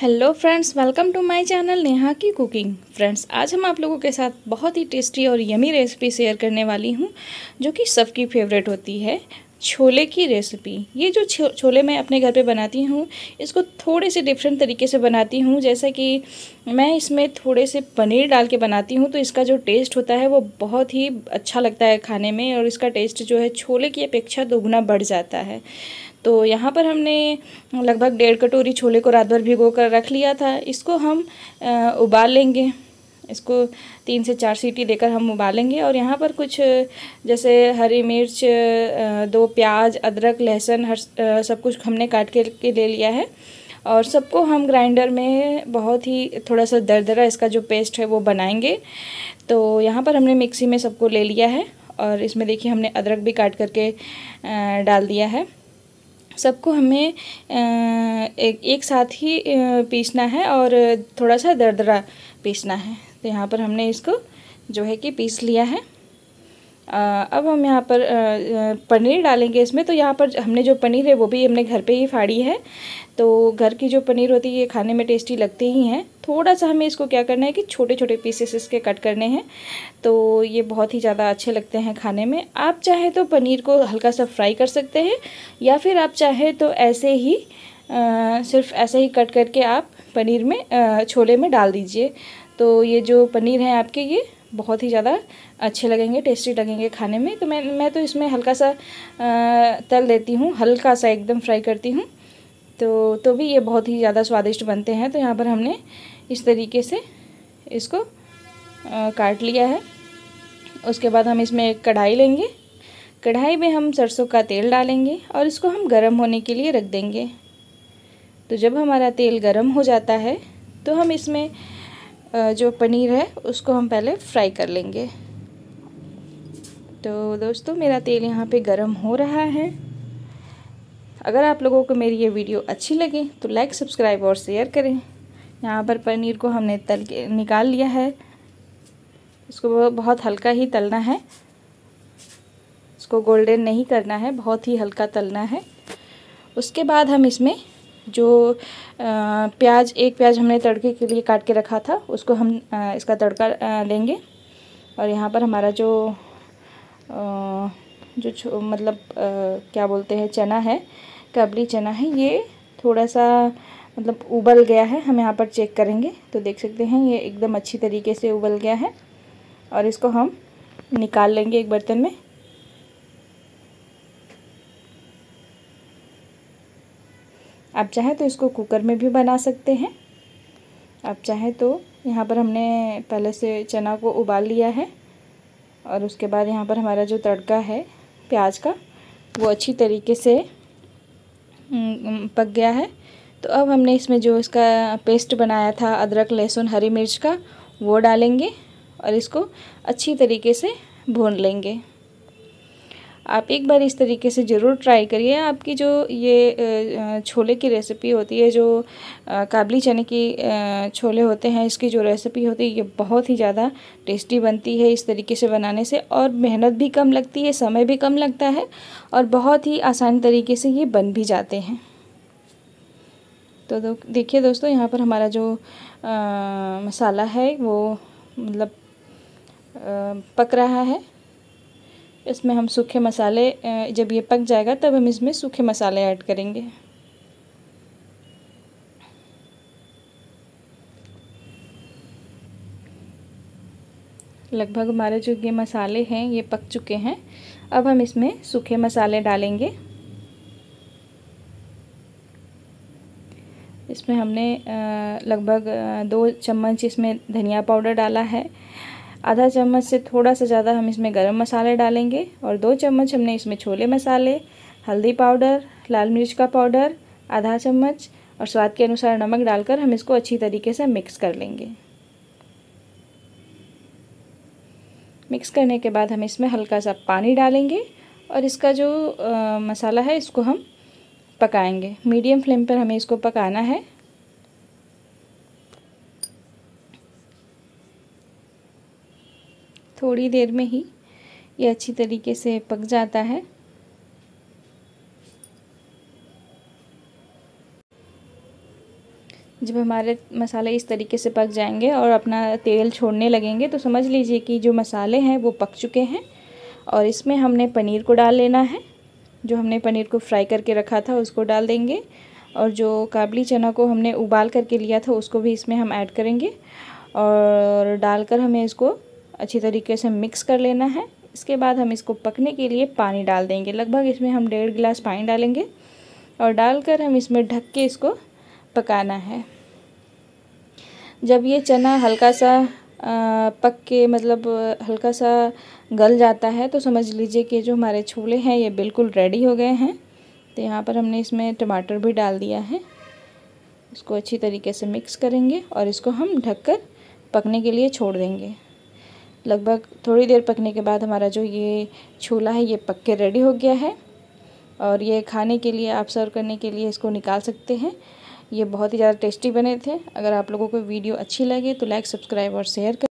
hello friends welcome to my channel Neha की cooking friends आज हम आप लोगों के साथ बहुत ही टेस्टी और यमी रेसिपी शेयर करने वाली हूँ जो कि सबकी फेवरेट होती है छोले की रेसिपी ये जो छो, छोले मैं अपने घर पे बनाती हूँ इसको थोड़े से डिफरेंट तरीके से बनाती हूँ जैसा कि मैं इसमें थोड़े से पनीर डाल के बनाती हूँ तो इसका जो टेस्ट होता है वो बहुत ही अच्छा लगता है खाने में और इसका टेस्ट जो है छोले की अपेक्षा दोगुना बढ़ जाता है तो यहाँ पर हमने लगभग डेढ़ कटोरी छोले को रात भर भिगो कर रख लिया था इसको हम उबाल लेंगे इसको तीन से चार सीटी देकर हम उबालेंगे और यहाँ पर कुछ जैसे हरी मिर्च दो प्याज अदरक लहसुन हर सब कुछ हमने काट के, के ले लिया है और सबको हम ग्राइंडर में बहुत ही थोड़ा सा दरदरा इसका जो पेस्ट है वो बनाएंगे तो यहाँ पर हमने मिक्सी में सबको ले लिया है और इसमें देखिए हमने अदरक भी काट करके डाल दिया है सबको हमें एक एक साथ ही पीसना है और थोड़ा सा दरदरा पीसना है तो यहाँ पर हमने इसको जो है कि पीस लिया है अब हम यहाँ पर पनीर डालेंगे इसमें तो यहाँ पर हमने जो पनीर है वो भी हमने घर पे ही फाड़ी है तो घर की जो पनीर होती है ये खाने में टेस्टी लगती ही हैं थोड़ा सा हमें इसको क्या करना है कि छोटे छोटे पीसेस इसके कट करने हैं तो ये बहुत ही ज़्यादा अच्छे लगते हैं खाने में आप चाहे तो पनीर को हल्का सा फ्राई कर सकते हैं या फिर आप चाहे तो ऐसे ही आ, सिर्फ ऐसे ही कट करके आप पनीर में छोले में डाल दीजिए तो ये जो पनीर है आपके ये बहुत ही ज़्यादा अच्छे लगेंगे टेस्टी लगेंगे खाने में तो मैं मैं तो इसमें हल्का सा तल देती हूँ हल्का सा एकदम फ्राई करती हूँ तो तो भी ये बहुत ही ज़्यादा स्वादिष्ट बनते हैं तो यहाँ पर हमने इस तरीके से इसको काट लिया है उसके बाद हम इसमें एक कढ़ाई लेंगे कढ़ाई में हम सरसों का तेल डालेंगे और इसको हम गर्म होने के लिए रख देंगे तो जब हमारा तेल गर्म हो जाता है तो हम इसमें जो पनीर है उसको हम पहले फ्राई कर लेंगे तो दोस्तों मेरा तेल यहाँ पे गरम हो रहा है अगर आप लोगों को मेरी ये वीडियो अच्छी लगे तो लाइक सब्सक्राइब और शेयर करें यहाँ पर पनीर को हमने तल के निकाल लिया है इसको बहुत हल्का ही तलना है इसको गोल्डन नहीं करना है बहुत ही हल्का तलना है उसके बाद हम इसमें जो प्याज एक प्याज हमने तड़के के लिए काट के रखा था उसको हम इसका तड़का लेंगे और यहाँ पर हमारा जो जो मतलब क्या बोलते हैं चना है कबली चना है ये थोड़ा सा मतलब उबल गया है हम यहाँ पर चेक करेंगे तो देख सकते हैं ये एकदम अच्छी तरीके से उबल गया है और इसको हम निकाल लेंगे एक बर्तन में आप चाहे तो इसको कुकर में भी बना सकते हैं आप चाहे तो यहाँ पर हमने पहले से चना को उबाल लिया है और उसके बाद यहाँ पर हमारा जो तड़का है प्याज का वो अच्छी तरीके से हम्म, पक गया है तो अब हमने इसमें जो इसका पेस्ट बनाया था अदरक लहसुन हरी मिर्च का वो डालेंगे और इसको अच्छी तरीके से भून लेंगे आप एक बार इस तरीके से ज़रूर ट्राई करिए आपकी जो ये छोले की रेसिपी होती है जो काबली चने की छोले होते हैं इसकी जो रेसिपी होती है ये बहुत ही ज़्यादा टेस्टी बनती है इस तरीके से बनाने से और मेहनत भी कम लगती है समय भी कम लगता है और बहुत ही आसान तरीके से ये बन भी जाते हैं तो दो, देखिए दोस्तों यहाँ पर हमारा जो आ, मसाला है वो मतलब पक रहा है इसमें हम सूखे मसाले जब ये पक जाएगा तब हम इसमें सूखे मसाले ऐड करेंगे लगभग हमारे जो ये मसाले हैं ये पक चुके हैं अब हम इसमें सूखे मसाले डालेंगे इसमें हमने लगभग दो चम्मच इसमें धनिया पाउडर डाला है आधा चम्मच से थोड़ा सा ज़्यादा हम इसमें गरम मसाले डालेंगे और दो चम्मच हमने इसमें छोले मसाले हल्दी पाउडर लाल मिर्च का पाउडर आधा चम्मच और स्वाद के अनुसार नमक डालकर हम इसको अच्छी तरीके से मिक्स कर लेंगे मिक्स करने के बाद हम इसमें हल्का सा पानी डालेंगे और इसका जो आ, मसाला है इसको हम पकाएंगे मीडियम फ्लेम पर हमें इसको पकाना है थोड़ी देर में ही ये अच्छी तरीके से पक जाता है जब हमारे मसाले इस तरीके से पक जाएंगे और अपना तेल छोड़ने लगेंगे तो समझ लीजिए कि जो मसाले हैं वो पक चुके हैं और इसमें हमने पनीर को डाल लेना है जो हमने पनीर को फ्राई करके रखा था उसको डाल देंगे और जो काबली चना को हमने उबाल करके लिया था उसको भी इसमें हम ऐड करेंगे और डालकर हमें इसको अच्छी तरीके से मिक्स कर लेना है इसके बाद हम इसको पकने के लिए पानी डाल देंगे लगभग इसमें हम डेढ़ गिलास पानी डालेंगे और डालकर हम इसमें ढक के इसको पकाना है जब ये चना हल्का सा पक के मतलब हल्का सा गल जाता है तो समझ लीजिए कि जो हमारे छोले हैं ये बिल्कुल रेडी हो गए हैं तो यहाँ पर हमने इसमें टमाटर भी डाल दिया है इसको अच्छी तरीके से मिक्स करेंगे और इसको हम ढककर पकने के लिए छोड़ देंगे लगभग थोड़ी देर पकने के बाद हमारा जो ये छोला है ये पक के रेडी हो गया है और ये खाने के लिए आप सर्व करने के लिए इसको निकाल सकते हैं ये बहुत ही ज़्यादा टेस्टी बने थे अगर आप लोगों को वीडियो अच्छी लगे तो लाइक सब्सक्राइब और शेयर